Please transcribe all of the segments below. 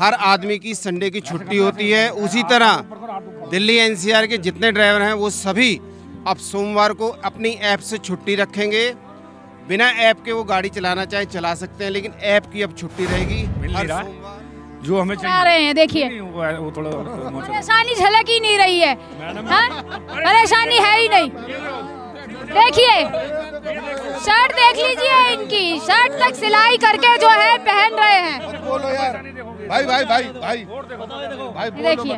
हर आदमी की संडे की छुट्टी होती है उसी तरह दिल्ली एनसीआर के जितने ड्राइवर हैं वो सभी अब सोमवार को अपनी ऐप से छुट्टी रखेंगे बिना ऐप के वो गाड़ी चलाना चाहे चला सकते हैं लेकिन ऐप की अब छुट्टी रहेगी जो हमें चाहिए रहे हैं देखिए परेशानी झलक ही नहीं रही है हाँ? परेशानी है ही नहीं देखिए शर्ट देख लीजिए इनकी शर्ट तक सिलाई करके जो है पहन रहे हैं बोलो यार भाई भाई भाई भाई भाई देखिए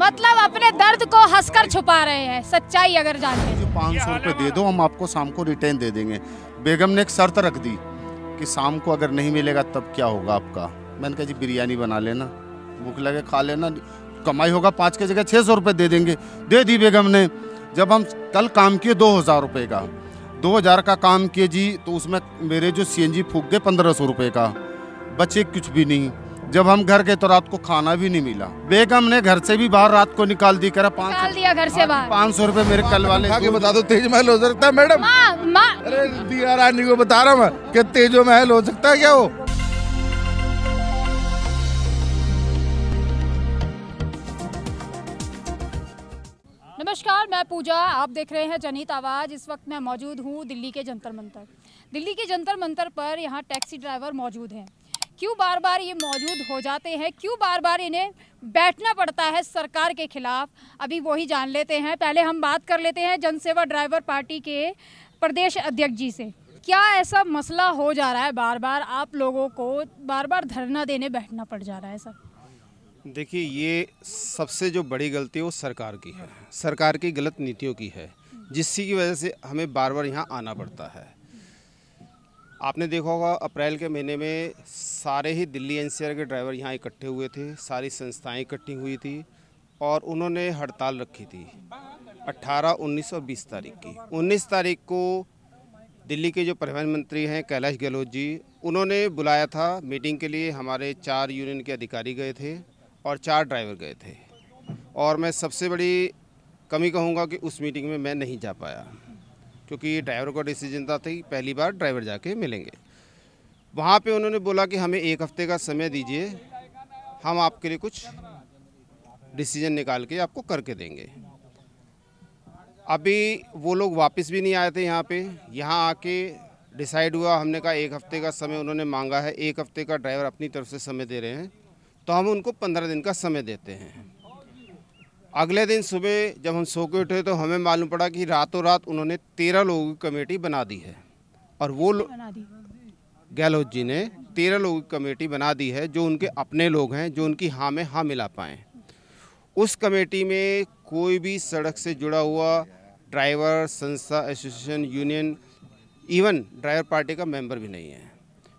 मतलब अपने दर्द को हंसकर छुपा रहे हैं सच्चाई अगर जानते हैं पाँच सौ रूपए दे दो हम आपको शाम को रिटर्न दे देंगे बेगम ने एक शर्त रख दी कि शाम को अगर नहीं मिलेगा तब क्या होगा आपका मैंने कहा जी बिरयानी बना लेना भूख लगे खा लेना कमाई होगा पाँच के जगह छः सौ रुपये दे देंगे दे दी बेगम ने जब हम कल काम किए दो हज़ार रुपये का दो हज़ार का काम किए जी तो उसमें मेरे जो सी एन जी फूक गए पंद्रह सौ रुपये का बचे कुछ भी नहीं जब हम घर गए तो रात को खाना भी नहीं मिला बेगम ने घर से भी बाहर रात को निकाल दी करा पाँच दिया घर से बाहर पाँच सौ रूपए मेरे कल वाले के बता दो तेज महल हो सकता है मैडम अरे दिया रानी को बता रहा हूँ तेजो महल हो सकता है क्या वो मैं पूजा आप देख रहे हैं जनहित आवाज़ इस वक्त मैं मौजूद हूँ दिल्ली के जंतर मंतर दिल्ली के जंतर मंतर पर यहाँ टैक्सी ड्राइवर मौजूद हैं क्यों बार बार ये मौजूद हो जाते हैं क्यों बार बार इन्हें बैठना पड़ता है सरकार के खिलाफ अभी वही जान लेते हैं पहले हम बात कर लेते हैं जनसेवा ड्राइवर पार्टी के प्रदेश अध्यक्ष जी से क्या ऐसा मसला हो जा रहा है बार बार आप लोगों को बार बार धरना देने बैठना पड़ जा रहा है सर देखिए ये सबसे जो बड़ी गलती है वो सरकार की है सरकार की गलत नीतियों की है जिसकी की वजह से हमें बार बार यहाँ आना पड़ता है आपने देखा होगा अप्रैल के महीने में सारे ही दिल्ली एनसीआर के ड्राइवर यहाँ इकट्ठे हुए थे सारी संस्थाएं इकट्ठी हुई थी और उन्होंने हड़ताल रखी थी 18, 19 और 20 तारीख की 19 तारीख को दिल्ली के जो परिवहन मंत्री हैं कैलाश गहलोत जी उन्होंने बुलाया था मीटिंग के लिए हमारे चार यूनियन के अधिकारी गए थे और चार ड्राइवर गए थे और मैं सबसे बड़ी कमी कहूँगा कि उस मीटिंग में मैं नहीं जा पाया क्योंकि ड्राइवर का डिसीजन था कि पहली बार ड्राइवर जाके मिलेंगे वहाँ पे उन्होंने बोला कि हमें एक हफ्ते का समय दीजिए हम आपके लिए कुछ डिसीजन निकाल के आपको करके देंगे अभी वो लोग वापस भी नहीं आए थे यहाँ पे यहाँ आके डिसाइड हुआ हमने कहा एक हफ्ते का समय उन्होंने मांगा है एक हफ्ते का ड्राइवर अपनी तरफ से समय दे रहे हैं तो हम उनको पंद्रह दिन का समय देते हैं अगले दिन सुबह जब हम सो के उठे तो हमें मालूम पड़ा कि रातों रात उन्होंने तेरह लोगों की कमेटी बना दी है और वो गहलोत जी ने तेरह लोगों की कमेटी बना दी है जो उनके अपने लोग हैं जो उनकी हाँ में हाँ मिला पाएँ उस कमेटी में कोई भी सड़क से जुड़ा हुआ ड्राइवर संस्था association union even driver party का मेंबर भी नहीं है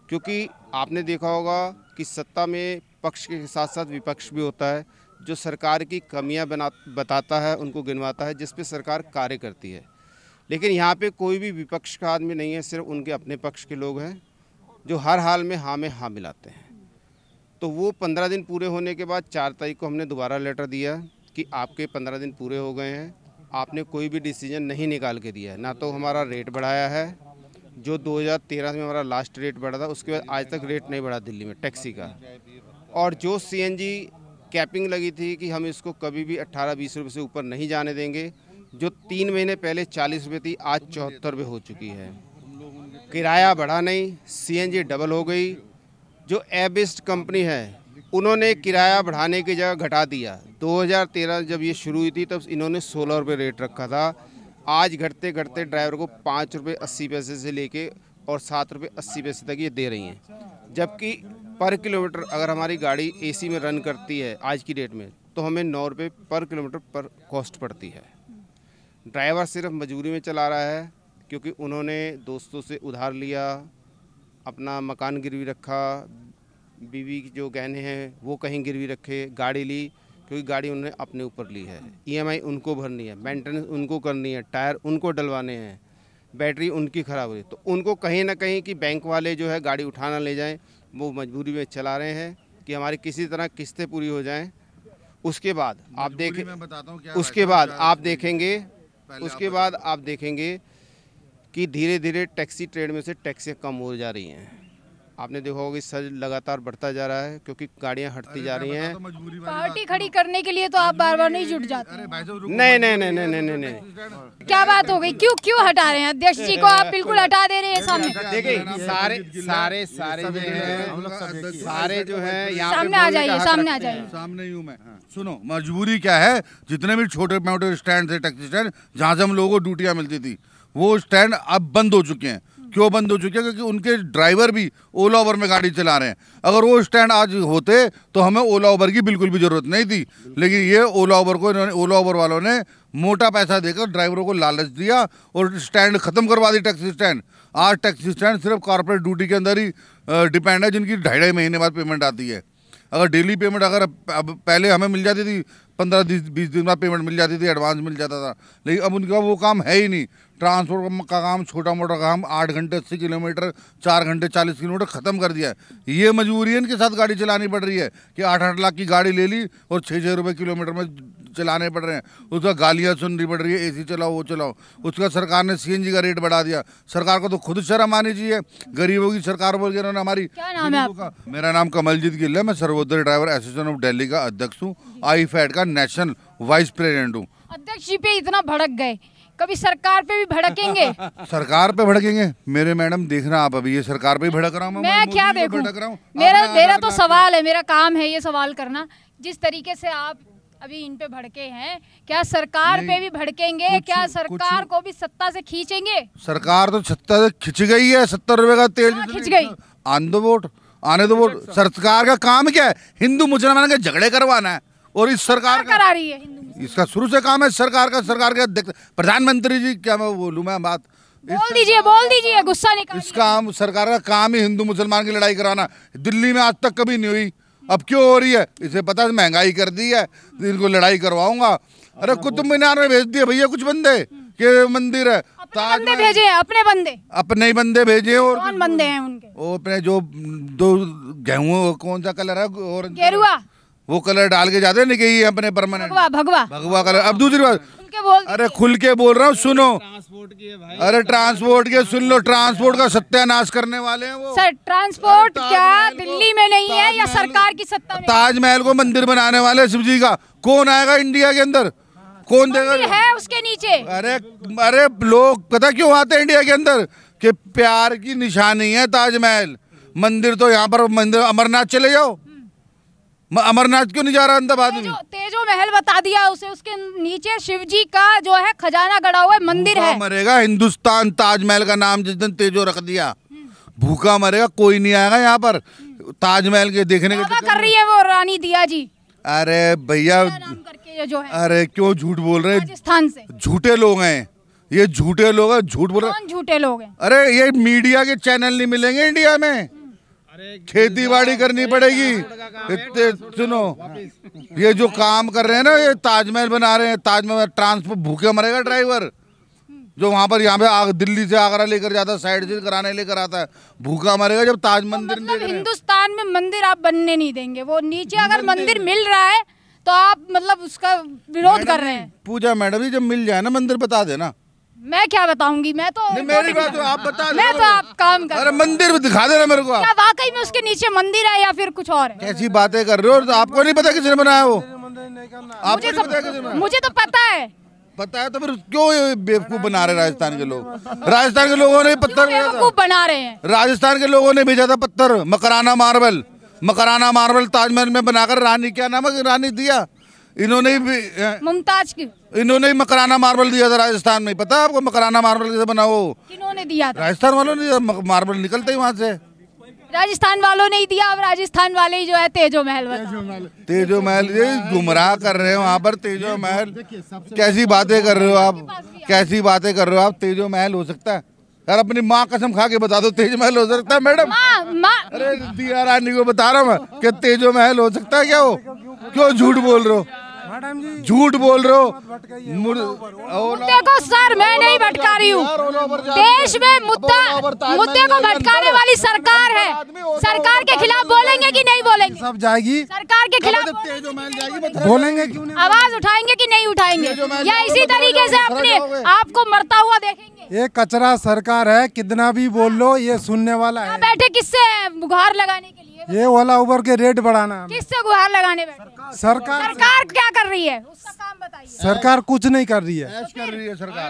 क्योंकि आपने देखा होगा कि सत्ता में पक्ष के साथ साथ विपक्ष भी होता है जो सरकार की कमियां बना बताता है उनको गिनवाता है जिस पे सरकार कार्य करती है लेकिन यहाँ पे कोई भी विपक्ष का आदमी नहीं है सिर्फ उनके अपने पक्ष के लोग हैं जो हर हाल में हाँ में हाँ मिलाते हैं तो वो पंद्रह दिन पूरे होने के बाद चार तारीख को हमने दोबारा लेटर दिया कि आपके पंद्रह दिन पूरे हो गए हैं आपने कोई भी डिसीजन नहीं निकाल के दिया है ना तो हमारा रेट बढ़ाया है जो 2013 में हमारा लास्ट रेट बढ़ा था उसके बाद आज तक रेट नहीं बढ़ा दिल्ली में टैक्सी का और जो सीएनजी कैपिंग लगी थी कि हम इसको कभी भी 18-20 रुपए से ऊपर नहीं जाने देंगे जो तीन महीने पहले 40 रुपए थी आज चौहत्तर रुपये हो चुकी है किराया बढ़ा नहीं सीएनजी डबल हो गई जो एबिस्ट कंपनी है उन्होंने किराया बढ़ाने की जगह घटा दिया 2013 जब ये शुरू हुई थी तब इन्होंने सोलह रुपये रेट रखा था आज घटते घटते ड्राइवर को पाँच रुपये अस्सी पैसे से लेके और सात रुपये अस्सी पैसे तक ये दे रही हैं जबकि पर किलोमीटर अगर हमारी गाड़ी एसी में रन करती है आज की डेट में तो हमें नौ रुपये पर किलोमीटर पर कॉस्ट पड़ती है ड्राइवर सिर्फ मजबूरी में चला रहा है क्योंकि उन्होंने दोस्तों से उधार लिया अपना मकान गिरवी रखा बीवी के जो गहने हैं वो कहीं गिरवी रखे गाड़ी ली क्योंकि गाड़ी उन्होंने अपने ऊपर ली है ईएमआई e उनको भरनी है मेंटेनेंस उनको करनी है टायर उनको डलवाने हैं बैटरी उनकी ख़राब हुई तो उनको कहीं ना कहीं कि बैंक वाले जो है गाड़ी उठाना ले जाएं वो मजबूरी में चला रहे हैं कि हमारी किसी तरह किस्तें पूरी हो जाएं उसके बाद आप देखें उसके बाद आप देखेंगे उसके बाद आप देखेंगे कि धीरे धीरे टैक्सी ट्रेड में से टैक्सियाँ कम हो जा रही हैं आपने देखा होगा सज लगातार बढ़ता जा रहा है क्योंकि गाड़ियां हटती जा रही हैं तो पार्टी तो खड़ी करने के लिए तो आप बार बार नहीं जुट जाते नहीं नहीं नहीं नहीं नहीं नहीं क्या बात हो गई क्यों क्यों हटा रहे हैं अध्यक्ष जी को आप बिल्कुल हटा दे रहे हैं सामने देखिए सारे सारे सारे जो है सारे जो है सामने आ जाइए सामने आ जाइए सामने ही हूँ मैं सुनो मजबूरी क्या है जितने भी छोटे मोटे स्टैंड थे टैक्सी स्टैंड जहाँ से हम लोगों को ड्यूटियाँ मिलती थी वो स्टैंड अब बंद हो चुके हैं क्यों बंद हो चुकी है क्योंकि उनके ड्राइवर भी ओला ओबर में गाड़ी चला रहे हैं अगर वो स्टैंड आज होते तो हमें ओला ओबर की बिल्कुल भी ज़रूरत नहीं थी लेकिन ये ओला ओबर को इन्होंने ओला ओबर वालों ने मोटा पैसा देकर ड्राइवरों को लालच दिया और स्टैंड ख़त्म करवा दी टैक्सी स्टैंड आज टैक्सी स्टैंड सिर्फ कॉरपोरेट ड्यूटी के अंदर ही डिपेंड है जिनकी ढाई ढाई महीने बाद पेमेंट आती है अगर डेली पेमेंट अगर अब पहले हमें मिल जाती थी पंद्रह बीस दिन बाद पेमेंट मिल जाती थी एडवांस मिल जाता था लेकिन अब उनका वो काम है ही नहीं ट्रांसपोर्ट का काम छोटा मोटा काम आठ घंटे अस्सी किलोमीटर चार घंटे चालीस किलोमीटर ख़त्म कर दिया है ये मजबूरी के साथ गाड़ी चलानी पड़ रही है कि आठ आठ लाख की गाड़ी ले ली और छः छः रुपये किलोमीटर में चलाने पड़ रहे हैं उसका गालियाँ सुननी पड़ रही है एसी चलाओ वो चलाओ उसका सरकार ने सीएनजी का रेट बढ़ा दिया सरकार को तो खुद शर्म आनी चाहिए गरीबों की सरकार बोल के उन्होंने हमारी क्या नाम है का मेरा नाम कमलजीत गिल है मैं Sarvodaya driver association of Delhi का अध्यक्ष हूँ आई फैड का नेशनल वाइस प्रेसिडेंट हूँ अध्यक्ष जी पे इतना भड़क गए कभी सरकार पे भी भड़केंगे सरकार पे भड़केंगे मेरे मैडम देखना आप अभी ये सरकार पे भड़क रहा हूँ मैं क्या देखूं भड़क रहा हूँ मेरा मेरा तो सवाल है मेरा काम है ये सवाल करना जिस तरीके से आप अभी इन पे भड़के हैं क्या सरकार पे भी भड़केंगे क्या सरकार को भी सत्ता से खींचेंगे सरकार तो सत्ता से खिंच गई है सत्तर रुपए का तेल खिंच गई आने दो वोट आने दो वोट अच्छा। सरकार का काम क्या है हिंदू मुसलमान के झगड़े करवाना है और इस सरकार का, करा रही है इसका शुरू से काम है सरकार का सरकार का प्रधानमंत्री जी क्या मैं बोलू मैं बात बोल दीजिए बोल दीजिए गुस्सा निकाल इसका सरकार का काम ही हिंदू मुसलमान की लड़ाई कराना दिल्ली में आज तक कभी नहीं हुई अब क्यों हो रही है इसे पता है महंगाई कर दी है इनको लड़ाई करवाऊंगा अरे कुतुब मीनार में भेज दिए भैया कुछ बंदे के मंदिर है बंदे भेजे अपने बंदे अपने ही बंदे भेजे और कौन बंदे हैं उनके वो अपने जो दो गेहूं कौन सा कलर है और गेरुआ वो कलर डाल के जाते नहीं कि अपने परमानेंट भगवा भगवा कलर अब दूसरी बात के बोल अरे खुल के बोल रहा हूँ सुनो ट्रांसपोर्ट की है भाई अरे ट्रांसपोर्ट के सुन लो ट्रांसपोर्ट का सत्यानाश करने वाले हैं वो सर ट्रांसपोर्ट क्या दिल्ली में नहीं है या सरकार की सत्ता ताजमहल को मंदिर बनाने वाले शिव जी का कौन आएगा इंडिया के अंदर कौन देगा है उसके नीचे अरे अरे लोग पता क्यों आते हैं इंडिया के अंदर कि प्यार की निशानी है ताजमहल मंदिर तो यहाँ पर मंदिर अमरनाथ चले जाओ अमरनाथ क्यों नहीं जा रहा अहमदाबाद में तेजो महल बता दिया उसे उसके नीचे शिव जी का जो है खजाना गड़ा हुआ मंदिर है मरेगा हिंदुस्तान ताजमहल का नाम जिस दिन तेजो रख दिया हम्म। भूखा मरेगा कोई नहीं आएगा यहाँ पर हम्म। ताजमहल के देखने के तो कर रही है वो रानी दिया जी अरे भैया जो है अरे क्यों झूठ बोल रहे हैं झूठे लोग हैं ये झूठे लोग हैं झूठ बोल रहे झूठे लोग हैं अरे ये मीडिया के चैनल नहीं मिलेंगे इंडिया में खेती बाड़ी करनी पड़ेगी इतने सुनो ये जो काम कर रहे हैं ना ये ताजमहल बना रहे हैं ताजमहल ट्रांसपोर्ट भूखे मरेगा ड्राइवर जो वहाँ पर यहाँ पे दिल्ली से आगरा लेकर जाता है साइड से कराने लेकर आता है भूखा मरेगा जब ताज तो मंदिर तो मतलब हिंदुस्तान में मंदिर आप बनने नहीं देंगे वो नीचे अगर मंदिर मिल रहा है तो आप मतलब उसका विरोध कर रहे हैं पूजा मैडम जी जब मिल जाए ना मंदिर बता देना मैं क्या बताऊंगी मैं तो मेरी बात आप बता मैं तो आप काम कर अरे मंदिर दिखा देना मेरे को क्या वाकई में उसके नीचे मंदिर है या फिर कुछ और है कैसी बातें कर रहे हो तो आपको नहीं पता किसने बनाया वो मुझे तो, मुझे तो पता है पता है तो फिर क्यों बेवकूफ बना रहे राजस्थान के लोग राजस्थान के लोगों ने पत्थर बेवकूफ बना रहे हैं राजस्थान के लोगों ने भेजा था पत्थर मकराना मार्बल मकराना मार्बल ताजमहल में बनाकर रानी क्या नाम है रानी दिया इन्होंने भी मुमताज की इन्होंने ही मकराना मार्बल दिया था राजस्थान में पता है आपको मकराना मार्बल कैसे बना वो इन्होंने दिया राजस्थान वालों ने मार्बल निकलते ही वहाँ से राजस्थान वालों ने ही दिया अब राजस्थान वाले ही जो है तेजो महल तेजो महल तेजो महल ये गुमराह कर रहे हो वहाँ पर तेजो महल कैसी बातें कर रहे हो आप कैसी बातें कर रहे हो आप तेजो महल हो सकता है यार अपनी माँ कसम खा के बता दो तेज महल हो सकता है मैडम अरे दिया रानी को बता रहा हूँ कि तेजो महल हो सकता है क्या वो क्यों झूठ बोल रहे हो झूठ बोल रहे हो मुद्दे को सर मैं नहीं भटका रही हूँ देश में मुद्दा मुद्दे को भटकाने वाली सरकार है सरकार के खिलाफ बोलेंगे कि नहीं बोलेंगे सब जाएगी सरकार के खिलाफ बोलेंगे आवाज उठाएंगे कि नहीं उठाएंगे या इसी तरीके से अपने आपको मरता हुआ देखेंगे ये कचरा सरकार है कितना भी बोल लो ये सुनने वाला है बैठे किससे गुहार लगाने के ये ओला उबर के रेट बढ़ाना किससे गुहार लगाने सरकार सरकार क्या कर रही है उसका काम बताइए सरकार कुछ नहीं कर रही है कर रही है सरकार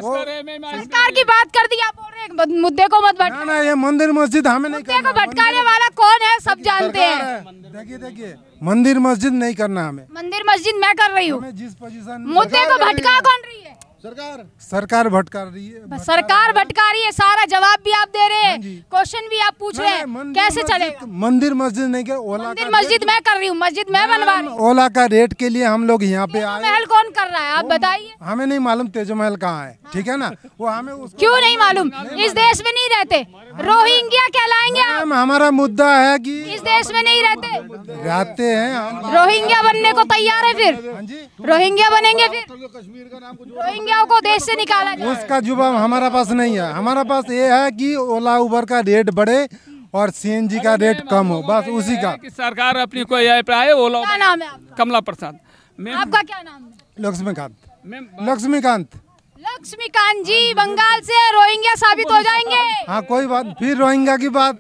सरकार की बात कर दी आप बोल रहे मुद्दे को मत भटका ना ये मंदिर मस्जिद हमें नहीं करना भटकाने वाला कौन है सब जानते हैं देखिए देखिए मंदिर मस्जिद नहीं करना हमें मंदिर मस्जिद मैं कर रही हूँ जिस पोजिशन मुद्दे को भटका कौन रही है सरकार सरकार भटका रही है सरकार भटका रही है सारा जवाब भी आप दे रहे हैं हाँ क्वेश्चन भी आप पूछ रहे हैं कैसे चले मंदिर मस्जिद नहीं कर ओला मंदिर मस्जिद मैं कर रही हूँ मस्जिद मैं बनवा रही ओला का रेट के लिए हम लोग यहाँ पे आए महल कौन कर रहा है आप बताइए हमें नहीं मालूम तेजो महल कहाँ है ठीक है ना वो हमें क्यों नहीं मालूम इस देश में नहीं रहते रोहिंग्या कहलाएंगे हमारा मुद्दा है की इस देश में नहीं रहते रहते हैं रोहिंग्या बनने को तैयार है फिर हाँ रोहिंग्या बनेंगे फिर रोहिंग्या महिलाओं को देश से निकाला जाए उसका जुबान हमारा पास नहीं है हमारा पास ये है कि ओला उबर का रेट बढ़े और सीएनजी का रेट कम हो बस उसी का सरकार अपनी कोई अभिप्राय ओला क्या नाम है कमला प्रसाद आपका क्या नाम है लक्ष्मीकांत लक्ष्मीकांत लक्ष्मीकांत जी बंगाल से रोहिंग्या साबित हो जाएंगे हाँ कोई बात फिर रोहिंग्या की बात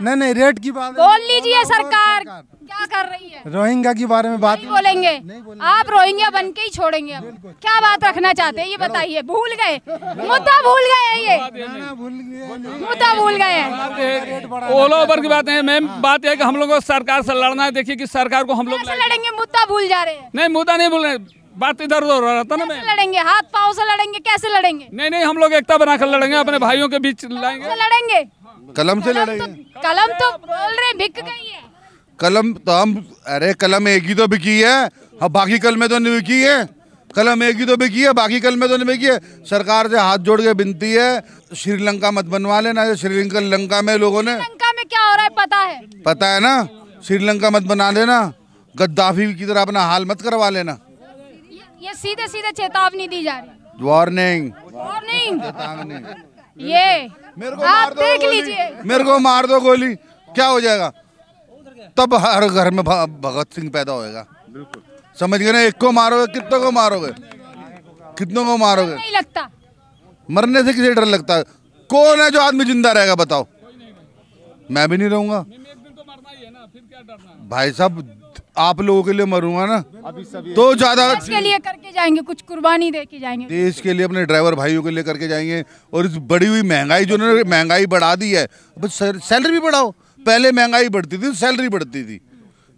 नहीं नहीं रेट की बात बोल लीजिए सरकार क्या कर रही है रोहिंग्या के बारे में बात नहीं बोलेंगे आप रोहिंग्या बन के ही छोड़ेंगे क्या बात रखना चाहते हैं ये बताइए भूल गए मुद्दा भूल गए ये मुद्दा भूल गए ऑल ओवर की बात है मैम हाँ। बात है कि हम लोग सरकार से लड़ना है देखिए कि सरकार को हम लोग लड़ेंगे मुद्दा भूल जा रहे हैं नहीं मुद्दा नहीं भूल रहे बात इधर उधर रहता ना मैं लड़ेंगे हाथ पाँव से लड़ेंगे कैसे लड़ेंगे नहीं नहीं हम लोग एकता बनाकर लड़ेंगे अपने भाइयों के बीच लड़ेंगे कलम से लड़ाई तो- कलम तो बोल रहे बिक गई है कलम तो हम अरे कलम एक ही तो बिकी है अब हाँ, बाकी कल में तो नहीं बिकी है कलम एक ही तो बिकी है बाकी कल में तो नहीं बिकी है सरकार से हाथ जोड़ के बिनती है श्रीलंका मत बनवा लेना श्रीलंका लंका में लोगों ने लंका में क्या हो रहा है पता है पता है ना श्रीलंका मत बना लेना गद्दाफी की तरह अपना हाल मत करवा लेना ये सीधे सीधे चेतावनी दी जा रही वार्निंग वार्निंग ये मेरे को मार दो गोली मेरे को मार दो गोली क्या हो जाएगा तब हर घर में भगत सिंह पैदा होएगा समझ गए ना एक को मारोगे कितनों को मारोगे कितनों को मारोगे नहीं लगता मरने से किसे डर लगता है कौन है जो आदमी जिंदा रहेगा बताओ मैं भी नहीं रहूंगा तो भाई साहब आप लोगों के लिए मरूंगा ना अभी सभी तो ज्यादा के लिए करके जाएंगे कुछ कुर्बानी दे के जाएंगे देश के लिए अपने ड्राइवर भाइयों के लिए करके जाएंगे और इस बड़ी हुई महंगाई जो उन्होंने महंगाई बढ़ा दी है बस सैलरी भी बढ़ाओ पहले महंगाई बढ़ती थी सैलरी बढ़ती थी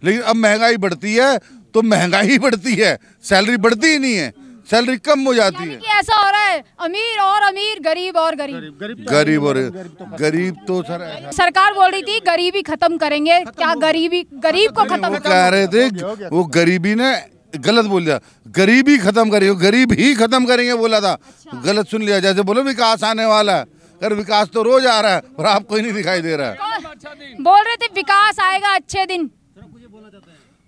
लेकिन अब महंगाई बढ़ती है तो महंगाई बढ़ती है सैलरी बढ़ती ही नहीं है सैलरी कम हो जाती है ऐसा हो रहा है अमीर और अमीर गरीब और गरीब गरीब, तो और तो गरीब तो सर सरकार बोल रही थी गरीबी खत्म करेंगे क्या गरीबी गरीब को खत्म कह रहे थे वो गरीबी ने गलत बोल दिया गरीबी खत्म करेंगे गरीब ही खत्म करेंगे बोला था अच्छा। गलत सुन लिया जैसे बोलो विकास आने वाला है अगर विकास तो रोज आ रहा है और आपको ही नहीं दिखाई दे रहा है बोल रहे थे विकास आएगा अच्छे दिन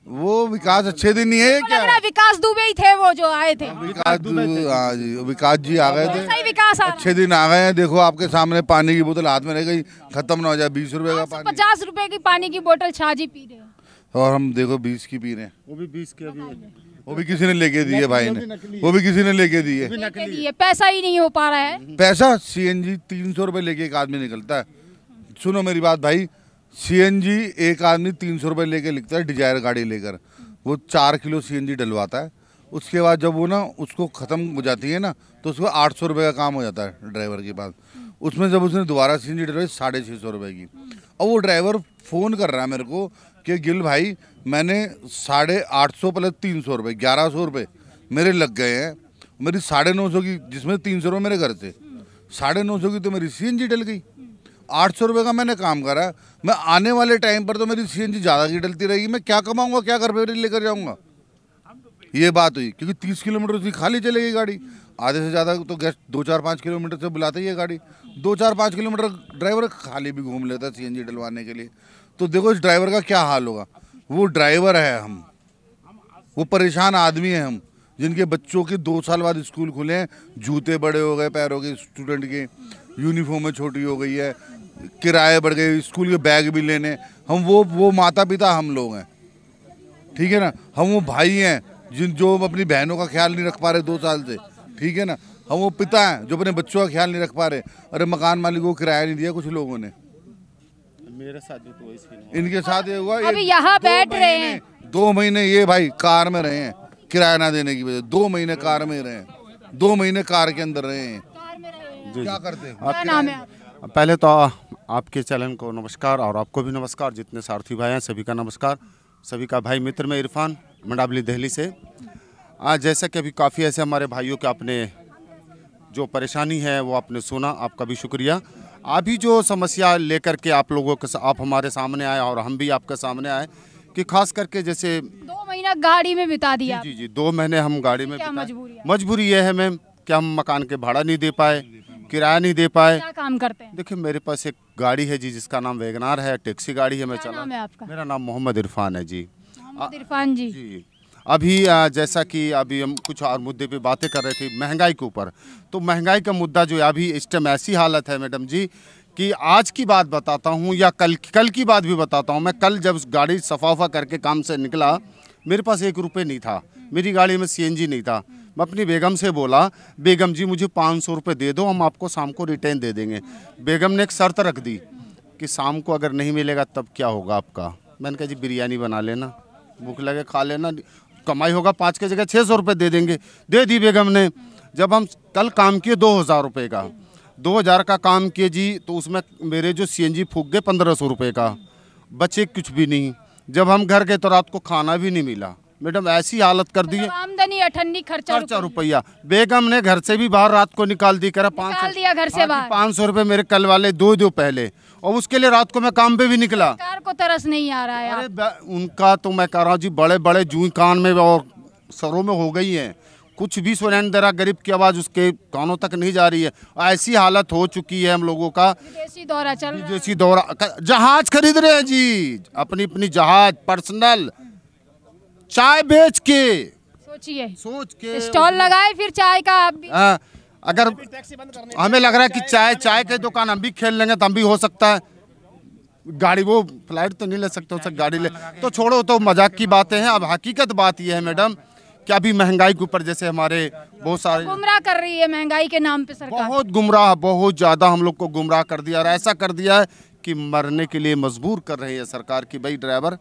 वो विकास अच्छे दिन नहीं है क्या लग रहा विकास दुबे ही थे वो जो आए थे हाँ, विकास हाँ जी विकास जी आ गए थे विकास अच्छे दिन आ गए हैं देखो आपके सामने पानी की बोतल हाथ में रह गई खत्म ना हो जाए बीस रूपए का हाँ, पानी पचास रूपए की पानी की बोतल छाजी पी रहे और हम देखो बीस की पी रहे हैं वो भी बीस की वो भी किसी ने लेके दिए भाई ने वो भी किसी ने लेके दिए पैसा ही नहीं हो पा रहा है पैसा सी एन जी तीन सौ रूपये लेके एक आदमी निकलता है सुनो मेरी बात भाई सीएनजी एक आदमी तीन सौ रुपये लेके लिखता है डिजायर गाड़ी लेकर वो चार किलो सीएनजी डलवाता है उसके बाद जब वो ना उसको ख़त्म हो जाती है ना तो उसको आठ सौ रुपये का काम हो जाता है ड्राइवर के पास उसमें जब उसने दोबारा सीएनजी डलवाई साढ़े छः सौ रुपये की और वो ड्राइवर फ़ोन कर रहा है मेरे को कि गिल भाई मैंने साढ़े आठ सौ प्लस तीन सौ रुपये ग्यारह सौ रुपये मेरे लग गए हैं मेरी साढ़े नौ सौ की जिसमें तीन सौ रुपये मेरे घर से साढ़े नौ सौ की तो मेरी सी एन जी डल गई आठ सौ रुपये का मैंने काम करा मैं आने वाले टाइम पर तो मेरी सीएनजी ज़्यादा की डलती रहेगी मैं क्या कमाऊँगा क्या घर पर लेकर जाऊँगा ये बात हुई क्योंकि तीस किलोमीटर उसकी खाली चलेगी गाड़ी आधे से ज़्यादा तो गैस दो चार पाँच किलोमीटर से बुलाते ही है गाड़ी दो चार पाँच किलोमीटर ड्राइवर खाली भी घूम लेता है सी डलवाने के लिए तो देखो इस ड्राइवर का क्या हाल होगा वो ड्राइवर है हम वो परेशान आदमी है हम जिनके बच्चों के दो साल बाद स्कूल खुले हैं जूते बड़े हो गए पैरों के स्टूडेंट के यूनिफॉर्में छोटी हो गई है किराए बढ़ गए स्कूल के बैग भी लेने हम वो वो माता पिता हम लोग हैं ठीक है ना हम वो भाई हैं जिन जो अपनी बहनों का ख्याल नहीं रख पा रहे दो साल से ठीक है ना हम वो पिता हैं जो अपने बच्चों का ख्याल नहीं रख पा रहे अरे मकान मालिक को किराया नहीं दिया कुछ लोगों ने मेरे साथ भी तो इनके साथ ये हुआ अभी यहाँ बैठ रहे हैं दो महीने ये भाई कार में रहे हैं किराया ना देने की वजह दो महीने कार में रहे हैं दो महीने कार के अंदर रहे हैं क्या करते हैं पहले तो आपके चैनल को नमस्कार और आपको भी नमस्कार जितने सारथी भाई हैं सभी का नमस्कार सभी का भाई मित्र में इरफान मंडावली दहली से आज जैसा कि अभी काफ़ी ऐसे हमारे भाइयों के आपने जो परेशानी है वो आपने सुना आपका भी शुक्रिया अभी जो समस्या लेकर के आप लोगों के आप हमारे सामने आए और हम भी आपके सामने आए कि खास करके जैसे दो महीना गाड़ी में बिता दिया जी जी, जी दो महीने हम गाड़ी में मजबूरी ये है मैम कि हम मकान के भाड़ा नहीं दे पाए किराया नहीं दे पाए क्या काम करते हैं देखिए मेरे पास एक गाड़ी है जी जिसका नाम वेगनार है टैक्सी गाड़ी है मैं चला नाम है आपका मेरा नाम मोहम्मद इरफान है जी मोहम्मद इरफान जी जी अभी जैसा कि अभी हम कुछ और मुद्दे पे बातें कर रहे थे महंगाई के ऊपर तो महंगाई का मुद्दा जो है अभी इस टाइम ऐसी हालत है मैडम जी कि आज की बात बताता हूँ या कल कल की बात भी बताता हूँ मैं कल जब गाड़ी सफाफा करके काम से निकला मेरे पास एक रुपये नहीं था मेरी गाड़ी में सी नहीं था मैं अपनी बेगम से बोला बेगम जी मुझे पाँच सौ रुपये दे दो हम आपको शाम को रिटर्न दे देंगे बेगम ने एक शर्त रख दी कि शाम को अगर नहीं मिलेगा तब क्या होगा आपका मैंने कहा जी बिरयानी बना लेना भूख लगे खा लेना कमाई होगा पाँच के जगह छः सौ रुपये दे देंगे दे दी बेगम ने जब हम कल काम किए दो हज़ार रुपये का दो हज़ार का काम किए जी तो उसमें मेरे जो सी एन जी फूक गए पंद्रह सौ रुपये का बचे कुछ भी नहीं जब हम घर गए तो रात को खाना भी नहीं मिला मैडम ऐसी हालत कर दी मतलब आमदनी अठन्नी खर्चा खर्चा रुपया बेगम ने घर से भी बाहर रात को निकाल दी करा पाँच दिया घर से हाँ बाहर पाँच सौ रूपये मेरे कल वाले दो दो पहले और उसके लिए रात को मैं काम पे भी निकला कार को तरस नहीं आ रहा है अरे उनका तो मैं कह रहा हूँ जी बड़े बड़े जू कान में और सरों में हो गई है कुछ भी सुनैन दरा गरीब की आवाज़ उसके कानों तक नहीं जा रही है ऐसी हालत हो चुकी है हम लोगों का दौरा चल दौरा जहाज खरीद रहे हैं जी अपनी अपनी जहाज पर्सनल चाय बेच के सोचिए सोच के स्टॉल लगाए फिर चाय का आप भी आ, हाँ, अगर हमें लग रहा है कि चाय चाय के दुकान हम भी खेल लेंगे तो हम भी हो सकता है गाड़ी वो फ्लाइट तो नहीं ले सकते हो सर गाड़ी ले तो छोड़ो तो मजाक की बातें हैं अब हकीकत बात यह है मैडम कि अभी महंगाई के ऊपर जैसे हमारे बहुत सारे गुमराह कर रही है महंगाई के नाम पे सरकार बहुत गुमराह बहुत ज़्यादा हम लोग को गुमराह कर दिया और ऐसा कर दिया है कि मरने के लिए मजबूर कर रही है सरकार की भाई ड्राइवर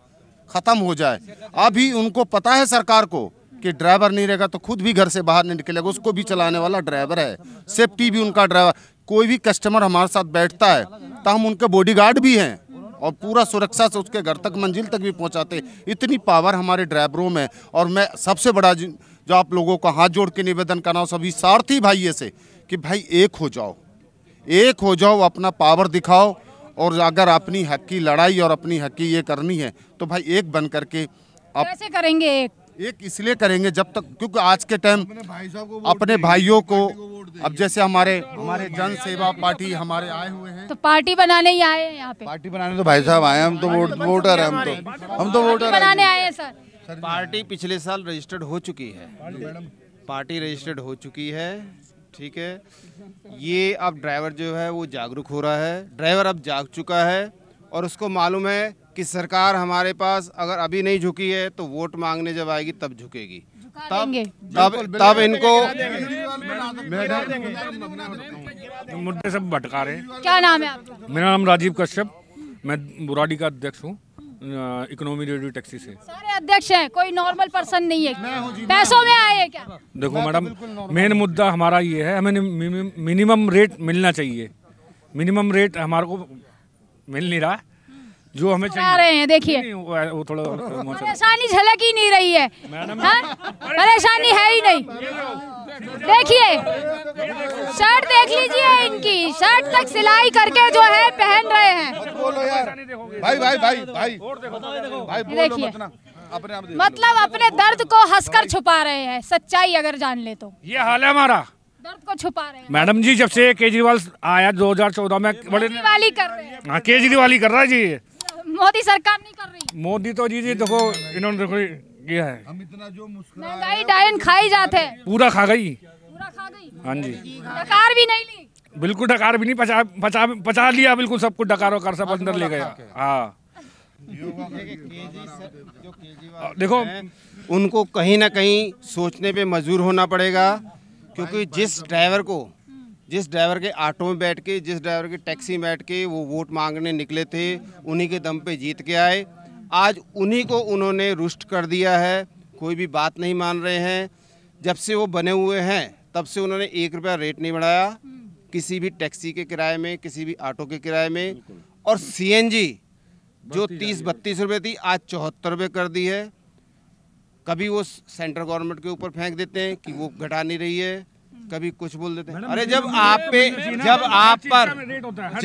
ख़त्म हो जाए अभी उनको पता है सरकार को कि ड्राइवर नहीं रहेगा तो खुद भी घर से बाहर नहीं निकलेगा उसको भी चलाने वाला ड्राइवर है सेफ्टी भी उनका ड्राइवर कोई भी कस्टमर हमारे साथ बैठता है तो हम उनके बॉडीगार्ड भी हैं और पूरा सुरक्षा से उसके घर तक मंजिल तक भी पहुंचाते इतनी पावर हमारे ड्राइवरों में और मैं सबसे बड़ा जो आप लोगों को हाथ जोड़ के निवेदन करना हो सभी सारथी भाइये से कि भाई एक हो जाओ एक हो जाओ अपना पावर दिखाओ और अगर अपनी हक की लड़ाई और अपनी हक की ये करनी है तो भाई एक बन करके आप तो कैसे करेंगे एक एक इसलिए करेंगे जब तक क्योंकि आज के टाइम अपने भाइयों को अब जैसे हमारे हमारे जन सेवा पार्टी हमारे आए हुए हैं तो पार्टी बनाने ही आए हैं यहाँ पे पार्टी बनाने तो भाई साहब आए हम तो वोट वोटर हैं हम तो, तो हम तो, तो वोटर बनाने आए हैं सर पार्टी पिछले साल रजिस्टर्ड हो चुकी है पार्टी रजिस्टर्ड हो चुकी है ठीक है ये अब ड्राइवर जो है वो जागरूक हो रहा है ड्राइवर अब जाग चुका है और उसको मालूम है कि सरकार हमारे पास अगर अभी नहीं झुकी है तो वोट मांगने जब आएगी तब झुकेगी तब तब तब इनको मुद्दे सब भटका रहे क्या नाम है मेरा नाम राजीव कश्यप मैं बुराडी का अध्यक्ष हूँ इकोनॉमी रेडियो टैक्सी से सारे अध्यक्ष हैं कोई नॉर्मल पर्सन नहीं है पैसों में आए क्या देखो तो मैडम मेन मुद्दा हमारा ये है हमें मिनिमम रेट मिलना चाहिए मिनिमम रेट हमारे को मिल नहीं रहा जो हमें चाहिए रहे हैं देखिए वो थोड़ा परेशानी झलक ही नहीं रही है हाँ? परेशानी है ही नहीं देखिए शर्ट देख लीजिए इनकी शर्ट तक सिलाई करके जो है पहन बोलो तो यार भाई भाई भाई तो भाई भाई बोलो मत ना अपने आप मतलब अपने दर्द को हंसकर छुपा रहे हैं सच्चाई अगर जान ले तो ये हाल है हमारा दर्द को छुपा रहे हैं मैडम जी जब से केजरीवाल आया 2014 में बड़े वाली कर रहे हैं हाँ, केजरीवाल ही कर रहा है जी मोदी सरकार नहीं कर रही मोदी तो जी जी देखो इन्होंने देखो किया है हम इतना जो डायन खाई जाते पूरा खा गई पूरा खा गई हाँ जी सरकार भी नहीं ली बिल्कुल डकार भी नहीं पचा पचा पचा लिया बिल्कुल सबको डकार वकार सब अंदर ले गया हाँ देखो उनको कहीं ना कहीं सोचने पे मजबूर होना पड़ेगा क्योंकि जिस ड्राइवर को जिस ड्राइवर के ऑटो में बैठ के जिस ड्राइवर की टैक्सी में बैठ के वो वोट मांगने निकले थे उन्हीं के दम पे जीत के आए आज उन्हीं को उन्होंने रुष्ट कर दिया है कोई भी बात नहीं मान रहे हैं जब से वो बने हुए हैं तब से उन्होंने एक रुपया रेट नहीं बढ़ाया किसी भी टैक्सी के किराए में किसी भी ऑटो के किराए में और सीएनजी जो तीस बत्तीस रुपये थी आज चौहत्तर रुपये कर दी है कभी वो सेंट्रल गवर्नमेंट के ऊपर फेंक देते हैं कि वो घटा नहीं रही है कभी कुछ बोल देते हैं अरे जब आप पे जब आप पर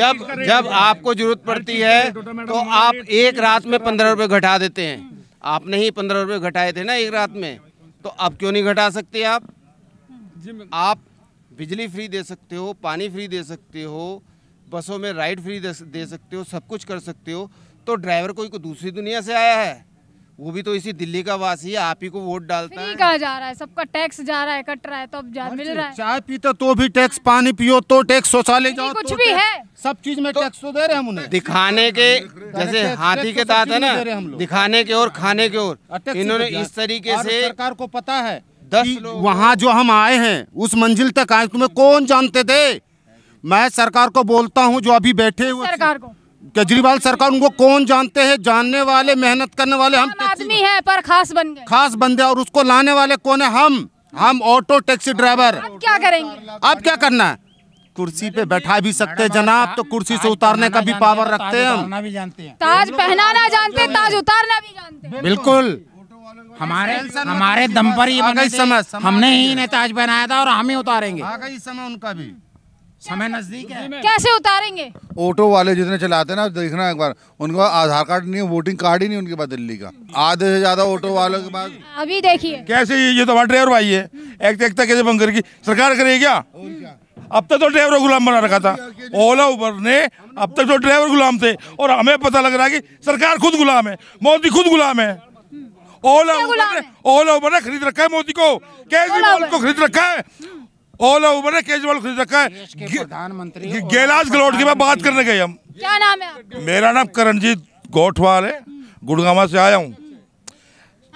जब जब आपको जरूरत पड़ती है तो आप एक रात में पंद्रह रुपए घटा देते हैं आपने ही पंद्रह रुपए घटाए थे ना एक रात में तो अब क्यों नहीं घटा सकते आप आप बिजली फ्री दे सकते हो पानी फ्री दे सकते हो बसों में राइड फ्री दे सकते हो सब कुछ कर सकते हो तो ड्राइवर कोई को दूसरी दुनिया से आया है वो भी तो इसी दिल्ली का वासी है आप ही को वोट डालता है कहा जा रहा है सबका टैक्स जा रहा है कट रहा है तो अब जा हाँ मिल रहा है चाय पीता तो भी टैक्स पानी पियो तो टैक्स शौचालय जाओ तो कुछ तो भी है सब चीज में टैक्स तो, तो दे रहे हम उन्हें दिखाने के जैसे हाथी के तो दांत है ना दिखाने के और हाँ। खाने के और इन्होंने इस तरीके से सरकार को पता है दस वहाँ जो हम आए हैं उस मंजिल तक आए तुम्हें कौन जानते थे मैं सरकार को बोलता हूँ जो अभी बैठे हुए सरकार को केजरीवाल सरकार उनको कौन जानते हैं जानने वाले मेहनत करने वाले हम आदमी है पर खास बन गए खास बंदे और उसको लाने वाले कौन है हम हम ऑटो टैक्सी ड्राइवर अब क्या करेंगे अब क्या करना है कुर्सी पे बैठा भी सकते हैं जनाब तो कुर्सी से उतारने का भी पावर रखते हैं हम ताज पहनाना जानते ताज उतारना भी जानते बिल्कुल हमारे हमारे दम पर ही समय समझ हमने ही इन्हें ताज बनाया था और हम ही उतारेंगे आ गई समय उनका भी समय नजदीक है कैसे उतारेंगे ऑटो वाले जितने चलाते हैं ना देखना एक बार उनका आधार कार्ड नहीं वोटिंग कार्ड ही नहीं उनके पास दिल्ली का आधे से ज्यादा ऑटो वालों के पास अभी देखिए कैसे ये तो ड्राइवर भाई है एक एकता कैसे तो बंद करेगी सरकार करेगी क्या अब तक तो ड्राइवर गुलाम बना रखा था ओला उबर ने अब तक तो ड्राइवर गुलाम थे और हमें पता लग रहा है कि सरकार खुद गुलाम है मोदी खुद गुलाम है ओला उबर ने ओला उबर ने खरीद रखा है मोदी को केजरीवाल को खरीद रखा है ओला उबर ने केजरीवाल खरीद रखा है प्रधानमंत्री गेलास गलौट की बात करने गए हम क्या नाम है मेरा नाम करणजीत गोठवाल है गुड़गामा से आया हूँ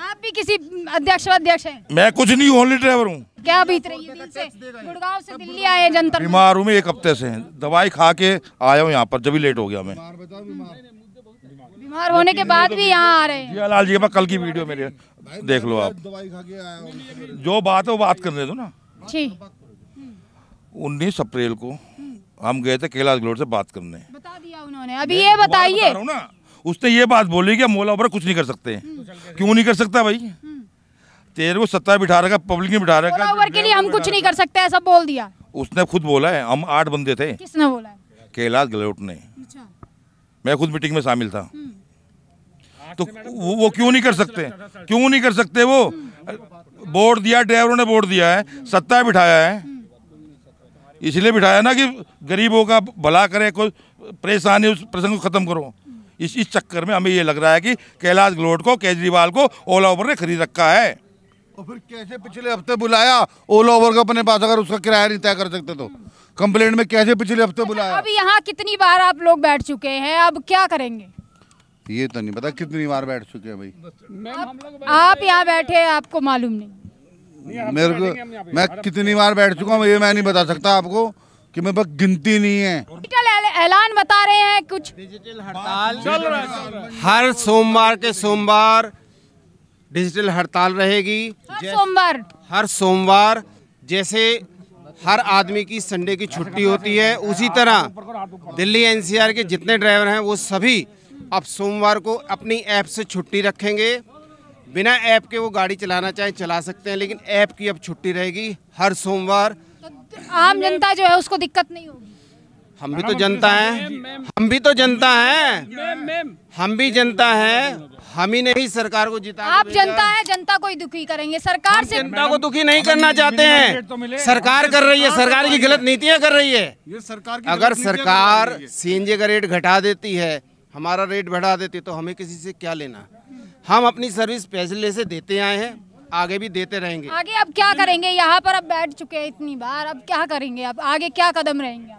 आप भी किसी अध्यक्ष अध्यक्ष हैं मैं कुछ नहीं ओनली ड्राइवर हूँ क्या बीत रही है गुड़गांव से दिल्ली आए जनता बीमार हूँ मैं एक हफ्ते से दवाई खा के आया हूँ यहाँ पर जब लेट हो गया मैं बीमार होने के बाद भी यहाँ आ रहे हैं लाल जी कल की वीडियो मेरे देख लो आप जो बात है वो बात करने दो ना ठीक उन्नीस अप्रैल को हम गए थे केला ग्लोड से बात करने बता दिया उन्होंने अभी ये तो बताइए ना उसने ये बात बोली कि मोला ऊपर कुछ नहीं कर सकते हम्म। तो क्यों नहीं कर सकता भाई हम्म। तेरे को सत्ता बिठा रखा पब्लिक ने बिठा रखा ओवर के लिए हम कुछ नहीं कर सकते ऐसा बोल दिया उसने खुद बोला है हम आठ बंदे थे किसने बोला कैलाश गहलोत ने अच्छा। मैं खुद मीटिंग में शामिल था हम्म। तो वो, वो क्यों नहीं कर सकते क्यों नहीं कर सकते वो बोर्ड दिया ड्राइवरों ने बोर्ड दिया है सत्ता बिठाया है इसलिए बिठाया ना कि गरीबों का भला करे कोई परेशानी उस प्रसंग को ख़त्म करो इस इस चक्कर में हमें ये लग रहा है कि कैलाश गलोट को केजरीवाल को ओला ओवर ने खरीद रखा है और तो फिर कैसे पिछले हफ्ते बुलाया ओला ओवर को अपने पास अगर उसका किराया नहीं तय कर सकते तो कंप्लेंट में कैसे पिछले हफ्ते अच्छा, बुलाया अब यहाँ कितनी बार आप लोग बैठ चुके हैं अब क्या करेंगे ये तो नहीं पता कितनी बार बैठ चुके हैं भाई आप यहाँ बैठे आपको मालूम नहीं मेरे को मैं कितनी बार बैठ चुका हूँ ये मैं नहीं बता सकता आपको कि मैं बस गिनती नहीं है डिजिटल ऐलान बता रहे हैं कुछ डिजिटल हड़ताल चल रहा हर सोमवार के सोमवार डिजिटल हड़ताल रहेगी हर सोमवार हर सोमवार जैसे हर आदमी की संडे की छुट्टी होती है उसी तरह दिल्ली एनसीआर के जितने ड्राइवर हैं वो सभी अब सोमवार को अपनी ऐप से छुट्टी रखेंगे बिना ऐप के वो गाड़ी चलाना चाहे चला सकते हैं लेकिन ऐप की अब छुट्टी रहेगी हर सोमवार तो आम जनता जो है उसको दिक्कत नहीं होगी हम भी तो जनता हैं हम भी तो जनता हैं हम भी जनता हैं हम ही नहीं सरकार को जिता आप जनता है जनता को ही दुखी करेंगे सरकार से जनता को दुखी नहीं करना चाहते हैं तो सरकार कर रही है सरकार तो की गलत नीतियाँ कर रही है अगर सरकार सी का रेट घटा देती है हमारा रेट बढ़ा देते तो हमें किसी से क्या लेना हम अपनी सर्विस पैसले से देते आए हैं आगे भी देते रहेंगे आगे अब क्या करेंगे यहाँ पर अब बैठ चुके हैं इतनी बार अब क्या करेंगे अब आगे क्या कदम रहेंगे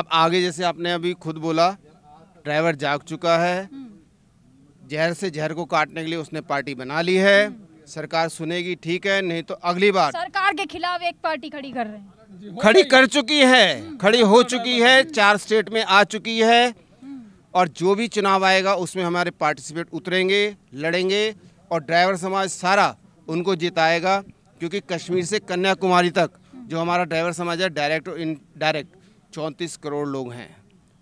अब आगे जैसे आपने अभी खुद बोला ड्राइवर जाग चुका है जहर से जहर को काटने के लिए उसने पार्टी बना ली है सरकार सुनेगी ठीक है नहीं तो अगली बार सरकार के खिलाफ एक पार्टी खड़ी कर रहे हैं खड़ी कर चुकी है खड़ी हो चुकी है चार स्टेट में आ चुकी है और जो भी चुनाव आएगा उसमें हमारे पार्टिसिपेट उतरेंगे लड़ेंगे और ड्राइवर समाज सारा उनको जिताएगा क्योंकि कश्मीर से कन्याकुमारी तक जो हमारा ड्राइवर समाज है डायरेक्ट और इनडायरेक्ट चौंतीस करोड़ लोग हैं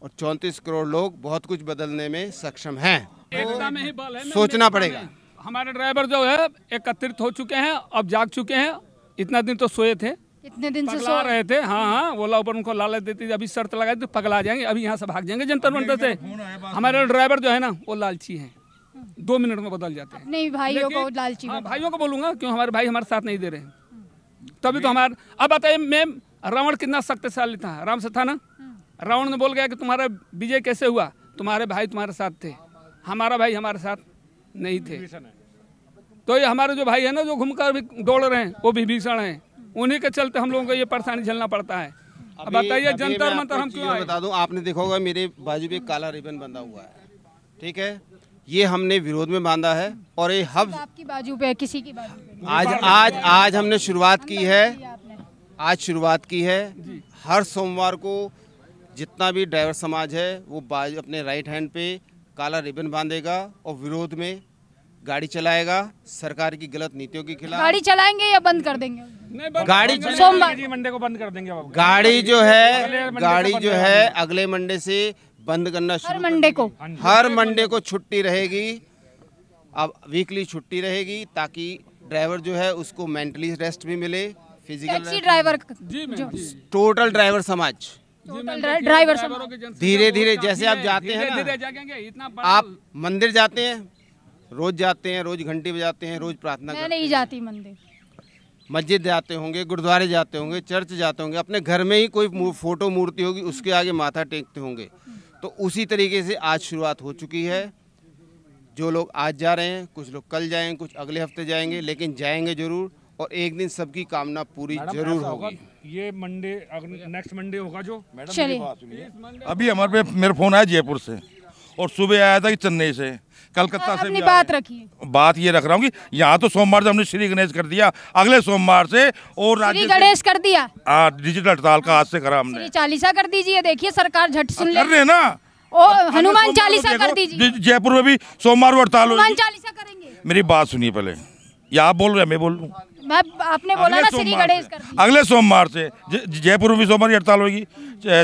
और चौंतीस करोड़ लोग बहुत कुछ बदलने में सक्षम हैं एकता में ही बल है सोचना पड़ेगा हमारे ड्राइवर जो है एकत्रित हो चुके हैं अब जाग चुके हैं इतना दिन तो सोए थे इतने दिन से सो रहे थे हाँ हाँ ओला ऊपर उनको लालच देती थी अभी शर्त लगाई तो पगला जाएंगे अभी यहाँ से भाग जाएंगे जंतर मंतर से हमारे ड्राइवर जो है ना वो लालची है दो मिनट में बदल जाते हैं नहीं भाइयों को लालची हाँ, भाइयों को बोलूंगा क्यों हमारे भाई हमारे साथ नहीं दे रहे हैं तभी तो हमारे अब बताइए मैम रावण कितना शक्तिशाली था राम से था ना रावण ने बोल गया कि तुम्हारा विजय कैसे हुआ तुम्हारे भाई तुम्हारे साथ थे हमारा भाई हमारे साथ नहीं थे तो ये हमारे जो भाई है ना जो घूमकर भी दौड़ रहे हैं वो भी भीषण है उन्हीं के चलते हम लोगों को ये परेशानी झेलना पड़ता है अब बताइए जंतर मंतर हम क्यों बता दूं आपने देखा होगा मेरे बाजू पे काला रिबन बंधा हुआ है ठीक है ये हमने विरोध में बांधा है और ये हम आपकी बाजू पे है किसी की बाजू आज आज आज हमने शुरुआत की है आज शुरुआत की है हर सोमवार को जितना भी ड्राइवर समाज है वो बाजू अपने राइट हैंड पे काला रिबन बांधेगा और विरोध में गाड़ी चलाएगा सरकार की गलत नीतियों के खिलाफ गाड़ी चलाएंगे या बंद कर देंगे गाड़ी सोमवार मंडे को बंद कर देंगे गाड़ी जो है गाड़ी जो है अगले मंडे से बंद करना शुरू मंडे को हर मंडे को छुट्टी रहेगी अब वीकली छुट्टी रहेगी ताकि ड्राइवर जो है उसको मेंटली रेस्ट भी मिले फिजिकल ड्राइवर टोटल ड्राइवर समाज ड्राइवर धीरे धीरे जैसे आप जाते हैं आप मंदिर जाते हैं रोज जाते हैं रोज घंटी बजाते हैं रोज प्रार्थना नहीं जाती मंदिर मस्जिद जाते होंगे गुरुद्वारे जाते होंगे चर्च जाते होंगे अपने घर में ही कोई फोटो मूर्ति होगी उसके आगे माथा टेकते होंगे तो उसी तरीके से आज शुरुआत हो चुकी है जो लोग आज जा रहे हैं कुछ लोग कल जाएंगे कुछ अगले हफ्ते जाएंगे लेकिन जाएंगे जरूर और एक दिन सबकी कामना पूरी जरूर होगी ये मंडे नेक्स्ट मंडे होगा जो मैडम अभी हमारे पे मेरा फोन आया जयपुर से और सुबह आया था कि चेन्नई से कलकत्ता से भी बात रखी बात ये रख रहा हूँ कि यहाँ तो सोमवार से हमने श्री गणेश कर दिया अगले सोमवार से और राज्य गणेश कर दिया डिजिटल हड़ताल का आज से करा हमने चालीसा कर दीजिए देखिए सरकार झट सुन कर रहे ना तो हनुमान चालीसा कर दीजिए जयपुर में भी सोमवार हड़ताल हो चालीसा करेंगे मेरी बात सुनिए पहले यहाँ बोल रहे मैं बोल रहा हूँ मैं आपने बोला ना श्री गणेश अगले सोमवार से जयपुर में भी सोमवार की हड़ताल होगी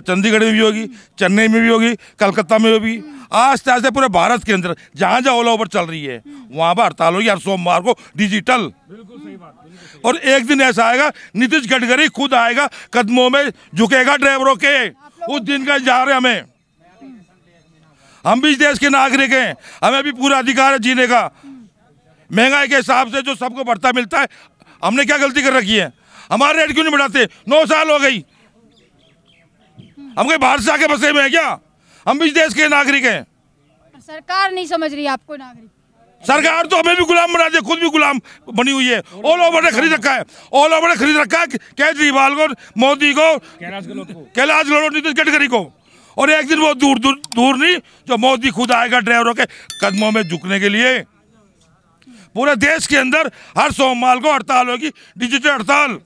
चंडीगढ़ में भी होगी चेन्नई में भी होगी कलकत्ता में होगी आज आस्ते पूरे भारत के अंदर जहाँ जहाँ ओला ऊपर चल रही है वहाँ पर हड़ताल होगी हर सोमवार को डिजिटल बिल्कुल सही बात और एक दिन ऐसा आएगा नीतीश गडकरी खुद आएगा कदमों में झुकेगा ड्राइवरों के उस दिन का जा रहे हमें हम भी देश के नागरिक हैं हमें भी पूरा अधिकार है जीने का महंगाई के हिसाब से जो सबको बढ़ता मिलता है हमने क्या गलती कर रखी है हमारे रेट क्यों नहीं बढ़ाते नौ साल हो गई हम कहीं बाहर से आके बसे में है क्या हम भी देश के नागरिक हैं सरकार नहीं समझ रही आपको नागरिक सरकार तो हमें भी गुलाम बना दे खुद भी गुलाम बनी हुई है ऑल ओवर ने खरीद रखा है ऑल ओवर ने खरीद रखा है केजरीवाल को मोदी को कैलाश गहलोत नीतीश गडकरी को और एक दिन वो दूर दूर दूर नहीं जो मोदी खुद आएगा ड्राइवरों के कदमों में झुकने के लिए पूरे देश के अंदर हर सोमवार को हड़ताल होगी डिजिटल हड़ताल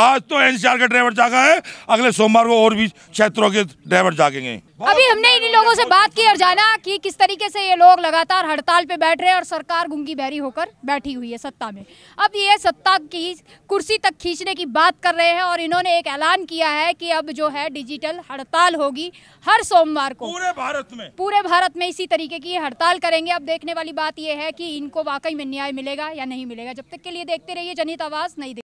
आज तो एनसीआर के ड्राइवर जागा है अगले सोमवार को और भी क्षेत्रों के ड्राइवर जागेंगे अभी हमने इन्हीं लोगों से बात की और जाना कि किस तरीके से ये लोग लगातार हड़ताल पे बैठ रहे हैं और सरकार गुंगी बहरी होकर बैठी हुई है सत्ता में अब ये सत्ता की कुर्सी तक खींचने की बात कर रहे हैं और इन्होंने एक ऐलान किया है कि अब जो है डिजिटल हड़ताल होगी हर सोमवार को पूरे भारत में पूरे भारत में इसी तरीके की हड़ताल करेंगे अब देखने वाली बात यह है कि इनको वाकई में न्याय मिलेगा या नहीं मिलेगा जब तक के लिए देखते रहिए जनित आवाज नहीं